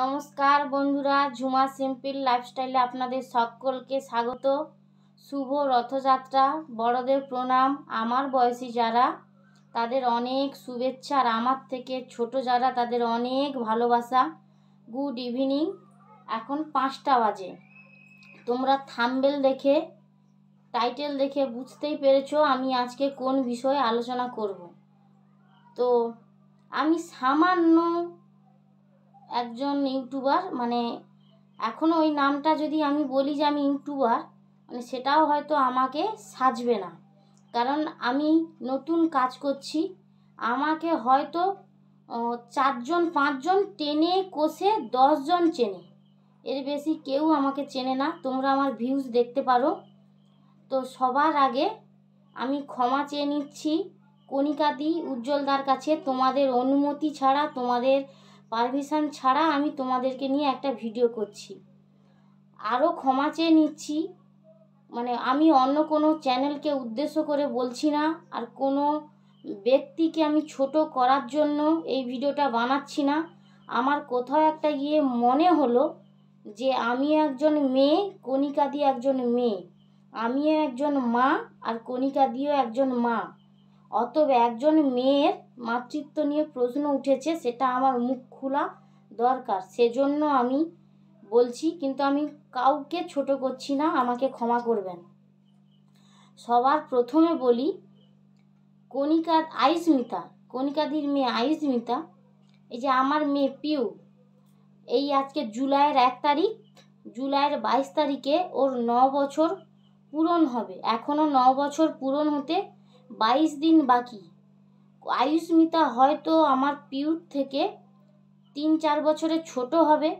নমস্কার বন্ধুরা ঝুমা সিম্পল লাইফস্টাইলে আপনাদের সকলকে স্বাগত শুভ রথযাত্রা বড়দের প্রণাম আমার বয়সী যারা তাদের অনেক শুভেচ্ছা আর আমার থেকে ছোট যারা তাদের অনেক ভালোবাসা গুড ইভিনিং এখন পাঁচটা বাজে তোমরা থাম্বেল দেখে টাইটেল দেখে বুঝতেই পেরেছ আমি আজকে কোন বিষয়ে আলোচনা করব তো আমি সামান্য একজন ইউটিউবার মানে এখনও ওই নামটা যদি আমি বলি যে আমি ইউটিউবার মানে সেটাও হয়তো আমাকে সাজবে না কারণ আমি নতুন কাজ করছি আমাকে হয়তো চারজন পাঁচজন টেনে কষে দশজন চেনে এর বেশি কেউ আমাকে চেনে না তোমরা আমার ভিউজ দেখতে পারো তো সবার আগে আমি ক্ষমা চেয়ে নিচ্ছি কণিকাদি উজ্জ্বলদার কাছে তোমাদের অনুমতি ছাড়া তোমাদের পারমিশন ছাড়া আমি তোমাদেরকে নিয়ে একটা ভিডিও করছি আরও ক্ষমা চেয়ে নিচ্ছি মানে আমি অন্য কোনো চ্যানেলকে উদ্দেশ্য করে বলছি না আর কোনো ব্যক্তিকে আমি ছোট করার জন্য এই ভিডিওটা বানাচ্ছি না আমার কোথাও একটা গিয়ে মনে হলো যে আমি একজন মেয়ে কণিকা দিয়ে একজন মেয়ে আমিও একজন মা আর কণিকা দিয়েও একজন মা অতবে একজন মেয়ের মাতৃত্ব নিয়ে প্রশ্ন উঠেছে সেটা আমার মুখ খোলা দরকার সেজন্য আমি বলছি কিন্তু আমি কাউকে ছোট করছি না আমাকে ক্ষমা করবেন সবার প্রথমে বলি কণিকা আয়ুস্মিতা কণিকাদির মেয়ে আয়ুস্মিতা এই যে আমার মেয়ে পিউ এই আজকে জুলাইয়ের এক তারিখ জুলাইয়ের বাইশ তারিখে ওর ন বছর পূরণ হবে এখনও ন বছর পূরণ হতে বাইশ দিন বাকি আয়ুস্মিতা হয়তো আমার পিউর থেকে তিন চার বছরে ছোট হবে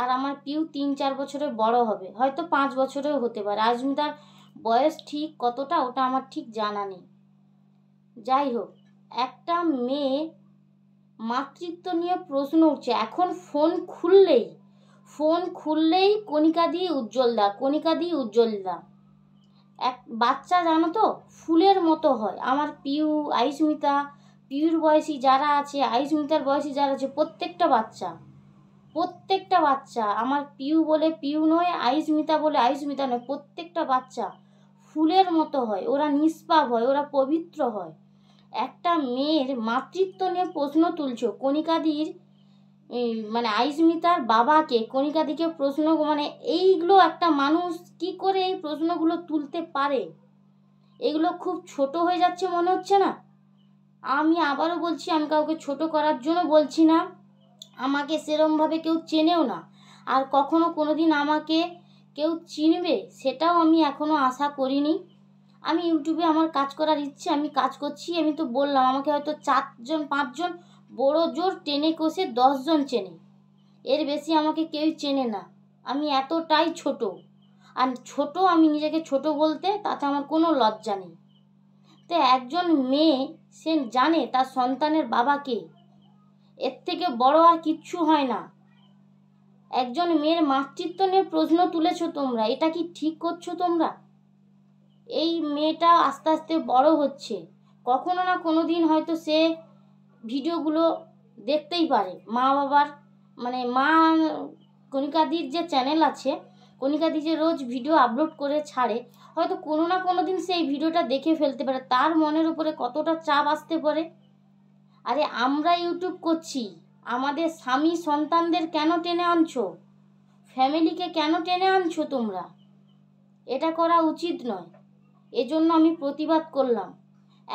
আর আমার পিউ তিন চার বছরে বড় হবে হয়তো পাঁচ বছরেও হতে পারে আয়ুষ্মিতার বয়স ঠিক কতটা ওটা আমার ঠিক জানা নেই যাই হোক একটা মেয়ে মাতৃত্ব নিয়ে প্রশ্ন উঠছে এখন ফোন খুললেই ফোন খুললেই কণিকা দিয়ে উজ্জ্বল দা কণিকা দিয়ে উজ্জ্বল দা এক বাচ্চা জানো তো ফুলের মতো হয় আমার পিউ আইসমিতা পিউর বয়সী যারা আছে আইসমিতার বয়সী যারা আছে প্রত্যেকটা বাচ্চা প্রত্যেকটা বাচ্চা আমার পিউ বলে পিউ নয় আইসমিতা বলে আইসমিতা নয় প্রত্যেকটা বাচ্চা ফুলের মতো হয় ওরা নিষ্পাপ হয় ওরা পবিত্র হয় একটা মেয়ের মাতৃত্ব নিয়ে প্রশ্ন তুলছ কণিকাদির মানে আইসমিতার বাবাকে কণিকাদিকে প্রশ্ন মানে এইগুলো একটা মানুষ কি করে এই প্রশ্নগুলো তুলতে পারে এগুলো খুব ছোট হয়ে যাচ্ছে মনে হচ্ছে না আমি আবারও বলছি আমি কাউকে ছোট করার জন্য বলছি না আমাকে সেরমভাবে কেউ চেনেও না আর কখনো কোনো দিন আমাকে কেউ চিনবে সেটাও আমি এখনও আশা করিনি আমি ইউটিউবে আমার কাজ করার ইচ্ছে আমি কাজ করছি আমি তো বললাম আমাকে হয়তো চারজন পাঁচজন বড় জোর টেনে কষে দশজন চেনে এর বেশি আমাকে কেউ চেনে না আমি এতটাই ছোট আর ছোট আমি নিজেকে ছোট বলতে তাতে আমার কোনো লজ্জা নেই তো একজন মেয়ে সে জানে তার সন্তানের বাবাকে এর থেকে বড় আর কিচ্ছু হয় না একজন মেয়ের মাতৃত্ব নিয়ে প্রশ্ন তুলেছো তোমরা এটা কি ঠিক করছো তোমরা এই মেয়েটা আস্তে আস্তে বড় হচ্ছে কখনো না কোনো দিন হয়তো সে ভিডিওগুলো দেখতেই পারে মা বাবার মানে মা কণিকাদির যে চ্যানেল আছে কণিকাদি যে রোজ ভিডিও আপলোড করে ছাড়ে হয়তো কোনো না কোনো দিন সেই ভিডিওটা দেখে ফেলতে পারে তার মনের উপরে কতটা চাপ আসতে পারে আরে আমরা ইউটিউব করছি আমাদের স্বামী সন্তানদের কেন টেনে আনছো ফ্যামিলিকে কেন টেনে আনছো তোমরা এটা করা উচিত নয় এজন্য আমি প্রতিবাদ করলাম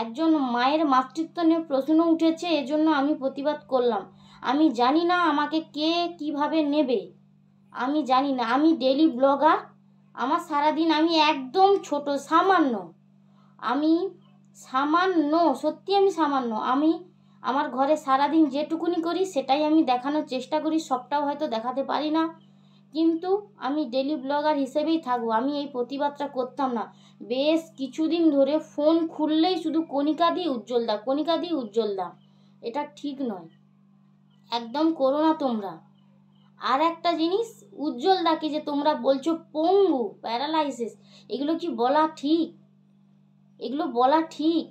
একজন মায়ের মাতৃত্ব নিয়ে প্রশ্ন উঠেছে এজন্য আমি প্রতিবাদ করলাম আমি জানি না আমাকে কে কিভাবে নেবে আমি জানি না আমি ডেলি ব্লগার আমার সারাদিন আমি একদম ছোট সামান্য আমি সামান্য সত্যি আমি সামান্য আমি আমার ঘরে সারাদিন যেটুকুনি করি সেটাই আমি দেখানোর চেষ্টা করি সবটাও হয়তো দেখাতে পারি না কিন্তু আমি ডেলি ব্লগার হিসেবেই থাকবো আমি এই প্রতিবাদটা করতাম না বেশ কিছুদিন ধরে ফোন খুললেই শুধু কণিকা দিয়ে উজ্জ্বল দা কণিকা দিয়ে উজ্জ্বল দা এটা ঠিক নয় একদম করো না তোমরা আর একটা জিনিস উজ্জ্বল দাকে যে তোমরা বলছো পঙ্গু প্যারালাইসিস এগুলো কি বলা ঠিক এগুলো বলা ঠিক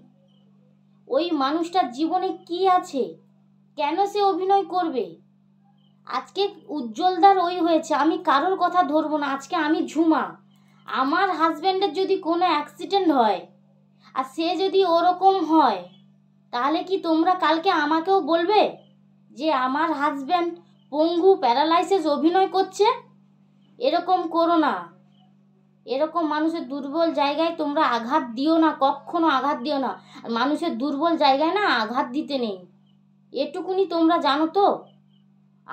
ওই মানুষটার জীবনে কি আছে কেন সে অভিনয় করবে আজকে উজ্জ্বলদার ওই হয়েছে আমি কারোর কথা ধরবো না আজকে আমি ঝুমা আমার হাজব্যান্ডের যদি কোনো অ্যাক্সিডেন্ট হয় আর সে যদি ওরকম হয় তাহলে কি তোমরা কালকে আমাকেও বলবে যে আমার হাজব্যান্ড পঙ্গু প্যারালাইসিস অভিনয় করছে এরকম করো না এরকম মানুষের দুর্বল জায়গায় তোমরা আঘাত দিও না কখনো আঘাত দিও না মানুষের দুর্বল জায়গায় না আঘাত দিতে নেই এটুকুনি তোমরা জানো তো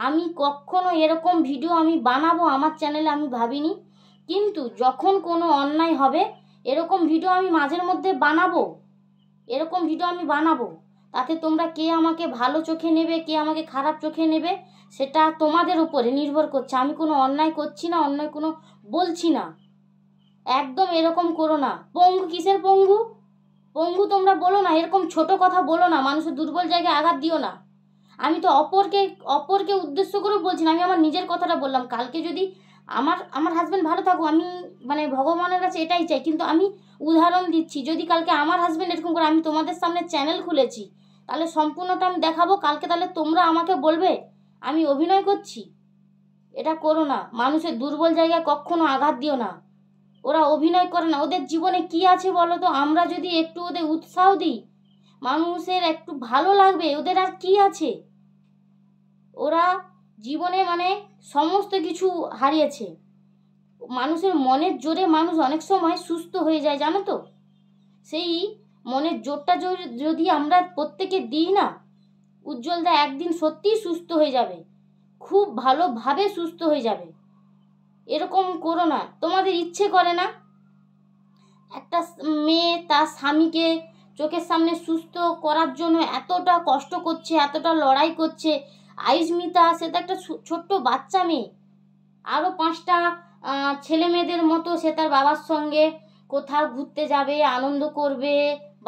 আমি কখনো এরকম ভিডিও আমি বানাবো আমার চ্যানেলে আমি ভাবিনি কিন্তু যখন কোনো অন্যায় হবে এরকম ভিডিও আমি মাঝের মধ্যে বানাবো এরকম ভিডিও আমি বানাবো তাতে তোমরা কে আমাকে ভালো চোখে নেবে কে আমাকে খারাপ চোখে নেবে সেটা তোমাদের উপরে নির্ভর করছে আমি কোনো অন্যায় করছি না অন্যায় কোনো বলছি না একদম এরকম করো না পঙ্গু কিসের পঙ্গু পঙ্গু তোমরা বলো না এরকম ছোট কথা বলো না মানুষের দুর্বল জায়গায় আঘাত দিও না আমি তো অপরকে অপরকে উদ্দেশ্য করে বলছি না আমি আমার নিজের কথাটা বললাম কালকে যদি আমার আমার হাজব্যান্ড ভালো থাকুক আমি মানে ভগবানের কাছে এটাই চাই কিন্তু আমি উদাহরণ দিচ্ছি যদি কালকে আমার হাজব্যান্ড এরকম করে আমি তোমাদের সামনে চ্যানেল খুলেছি তাহলে সম্পূর্ণটা আমি দেখাবো কালকে তাহলে তোমরা আমাকে বলবে আমি অভিনয় করছি এটা করো না মানুষের দুর্বল জায়গায় কখনো আঘাত দিও না ওরা অভিনয় করে না ওদের জীবনে কি আছে বলো তো আমরা যদি একটু ওদের উৎসাহ দিই মানুষের একটু ভালো লাগবে ওদের আর কি আছে ওরা জীবনে মানে সমস্ত কিছু হারিয়েছে মানুষের মনের জোরে মানুষ অনেক সময় সুস্থ হয়ে যায় জানো তো সেই মনের জোরটা যদি আমরা প্রত্যেকে দিই না উজ্জ্বল দা একদিন সত্যিই সুস্থ হয়ে যাবে খুব ভালোভাবে সুস্থ হয়ে যাবে এরকম করো না তোমাদের ইচ্ছে করে না একটা মেয়ে তার স্বামীকে চোখের সামনে সুস্থ করার জন্য এতটা কষ্ট করছে এতটা লড়াই করছে আয়ুষ্মিতা সে তো একটা ছোট্ট বাচ্চা মেয়ে আরও পাঁচটা ছেলে মেয়েদের মতো সে তার বাবার সঙ্গে কোথাও ঘুরতে যাবে আনন্দ করবে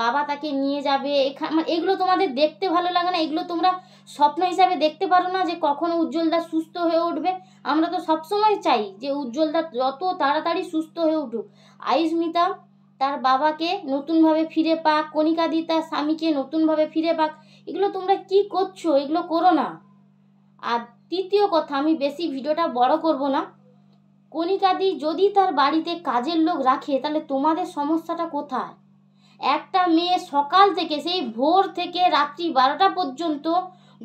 বাবা তাকে নিয়ে যাবে এখানে মানে এগুলো তোমাদের দেখতে ভালো লাগে না এগুলো তোমরা স্বপ্ন হিসাবে দেখতে পারো না যে কখন উজ্জ্বলদা সুস্থ হয়ে উঠবে আমরা তো সবসময় চাই যে উজ্জ্বলদা যত তাড়াতাড়ি সুস্থ হয়ে উঠুক আয়ুষ্মিতা তার বাবাকে নতুনভাবে ফিরে পাক কণিকাদি তার স্বামীকে নতুনভাবে ফিরে পাক এগুলো তোমরা কি করছো এগুলো করো না আর তৃতীয় কথা আমি বেশি ভিডিওটা বড় করব না কণিকাদি যদি তার বাড়িতে কাজের লোক রাখে তাহলে তোমাদের সমস্যাটা কোথায় একটা মেয়ে সকাল থেকে সেই ভোর থেকে রাত্রি বারোটা পর্যন্ত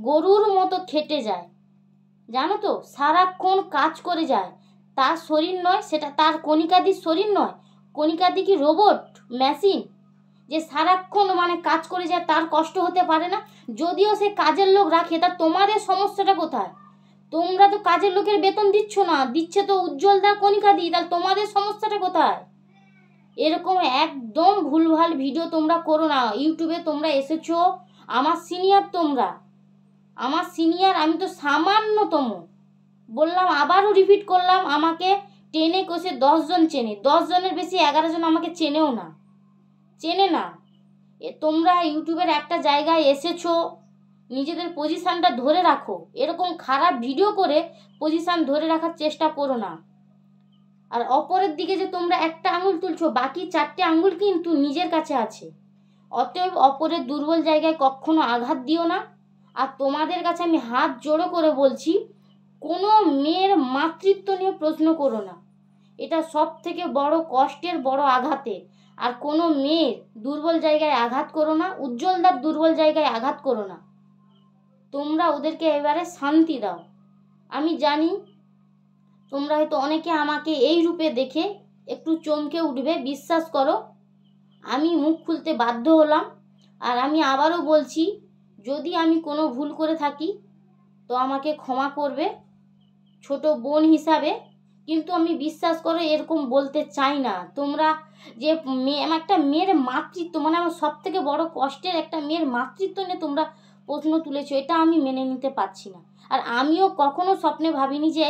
গরুর মতো খেটে যায় জানো তো সারাক্ষণ কাজ করে যায় তার শরীর নয় সেটা তার কণিকাদির শরীর নয় কণিকাদি কি রোবট মেশিন যে সারাক্ষণ মানে কাজ করে যায় তার কষ্ট হতে পারে না যদিও সে কাজের লোক রাখে তা তোমাদের সমস্যাটা কোথায় তোমরা তো কাজের লোকের বেতন দিচ্ছ না দিচ্ছে তো উজ্জ্বল দা কণিকা দি তাহলে তোমাদের সমস্যাটা কোথায় এরকম একদম ভুলভাল ভিডিও তোমরা করো না ইউটিউবে তোমরা এসেছো আমার সিনিয়র তোমরা আমার সিনিয়র আমি তো সামান্যতম বললাম আবারও রিপিট করলাম আমাকে টেনে কষে দশজন চেনে দশজনের বেশি এগারো জন আমাকে চেনেও না চেনে না এ তোমরা ইউটিউবের একটা জায়গায় এসেছো নিজেদের পজিশানটা ধরে রাখো এরকম খারাপ ভিডিও করে পজিশান ধরে রাখার চেষ্টা করো না আর অপরের দিকে যে তোমরা একটা আঙুল তুলছো বাকি চারটে আঙুল কিন্তু নিজের কাছে আছে অতএব অপরের দুর্বল জায়গায় কখনো আঘাত দিও না আর তোমাদের কাছে আমি হাত জোড়ো করে বলছি কোনো মেয়ের মাতৃত্ব নিয়ে প্রশ্ন করো না এটা সব থেকে বড় কষ্টের বড় আঘাতে আর কোনো মেয়ের দুর্বল জায়গায় আঘাত করো না উজ্জ্বলদার দুর্বল জায়গায় আঘাত করো না তোমরা ওদেরকে এবারে শান্তি দাও আমি জানি তোমরা হয়তো অনেকে আমাকে এই রূপে দেখে একটু চমকে উঠবে বিশ্বাস করো আমি মুখ খুলতে বাধ্য হলাম আর আমি আবারও বলছি যদি আমি কোনো ভুল করে থাকি তো আমাকে ক্ষমা করবে ছোট বোন হিসাবে কিন্তু আমি বিশ্বাস করে এরকম বলতে চাই না তোমরা যে মেয়ে একটা মেয়ের মাতৃত্ব মানে আমার সব থেকে বড় কষ্টের একটা মেয়ের মাতৃত্ব নিয়ে তোমরা প্রশ্ন তুলেছো এটা আমি মেনে নিতে পারছি না আর আমিও কখনো স্বপ্নে ভাবিনি যে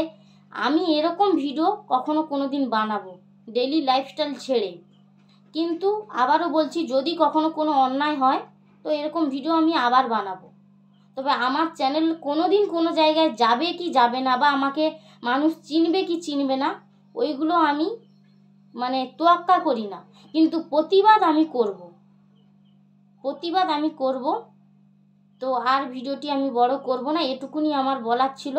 আমি এরকম ভিডিও কখনো কোনো দিন বানাবো ডেলি লাইফস্টাইল ছেড়ে কিন্তু আবারও বলছি যদি কখনো কোনো অন্যায় হয় তো এরকম ভিডিও আমি আবার বানাবো তবে আমার চ্যানেল কোনো দিন কোনো জায়গায় যাবে কি যাবে না বা আমাকে মানুষ চিনবে কি চিনবে না ওইগুলো আমি মানে তোয়াক্কা করি না কিন্তু প্রতিবাদ আমি করব প্রতিবাদ আমি করব তো আর ভিডিওটি আমি বড় করব না এটুকুনি আমার বলার ছিল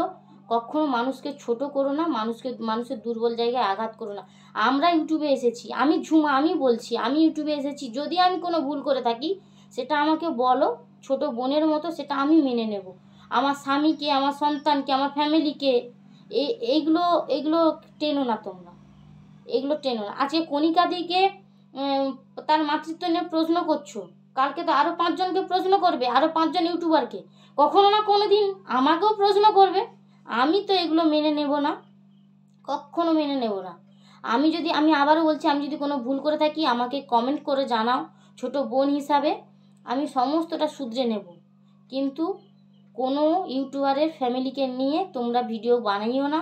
কখনো মানুষকে ছোট করো না মানুষকে মানুষের দুর্বল জায়গায় আঘাত করো না আমরা ইউটিউবে এসেছি আমি ঝুমা আমি বলছি আমি ইউটিউবে এসেছি যদি আমি কোনো ভুল করে থাকি সেটা আমাকে বলো ছোট বোনের মতো সেটা আমি মেনে নেব আমার স্বামীকে আমার সন্তানকে আমার ফ্যামিলিকে এইগুলো এগুলো টেনো না তোমরা এগুলো টেনো না আজকে কণিকাদিকে তার মাতৃত্ব নিয়ে প্রশ্ন করছো কালকে তো আরও পাঁচজনকে প্রশ্ন করবে আরও পাঁচজন ইউটিউবারকে কখনো না কোনো দিন আমাকেও প্রশ্ন করবে আমি তো এগুলো মেনে নেব না কখনো মেনে নেব না আমি যদি আমি আবারও বলছি আমি যদি কোনো ভুল করে থাকি আমাকে কমেন্ট করে জানাও ছোট বোন হিসাবে আমি সমস্তটা শুধরে নেব কিন্তু কোনো ইউটিউবারের ফ্যামিলিকে নিয়ে তোমরা ভিডিও বানাইও না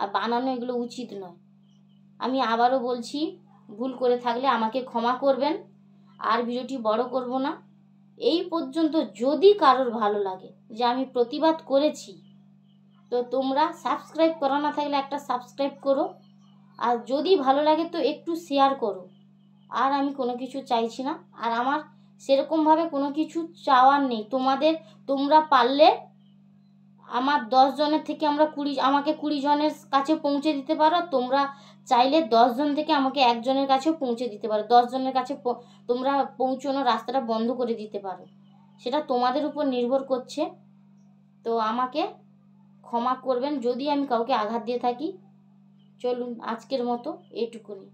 আর বানানো এগুলো উচিত নয় আমি আবারও বলছি ভুল করে থাকলে আমাকে ক্ষমা করবেন আর ভিডিওটি বড় করব না এই পর্যন্ত যদি কারোর ভালো লাগে যে আমি প্রতিবাদ করেছি তো তোমরা সাবস্ক্রাইব করা না থাকলে একটা সাবস্ক্রাইব করো আর যদি ভালো লাগে তো একটু শেয়ার করো আর আমি কোনো কিছু চাইছি না আর আমার সেরকমভাবে কোনো কিছু চাওয়ার নেই তোমাদের তোমরা পারলে আমার দশ জনের থেকে আমরা কুড়ি আমাকে কুড়ি জনের কাছে পৌঁছে দিতে পারো তোমরা চাইলে দশজন থেকে আমাকে একজনের কাছে পৌঁছে দিতে পারো দশজনের কাছে তোমরা পৌঁছানো রাস্তাটা বন্ধ করে দিতে পারো সেটা তোমাদের উপর নির্ভর করছে তো আমাকে ক্ষমা করবেন যদি আমি কাউকে আঘাত দিয়ে থাকি চলুন আজকের মতো এটুকুনি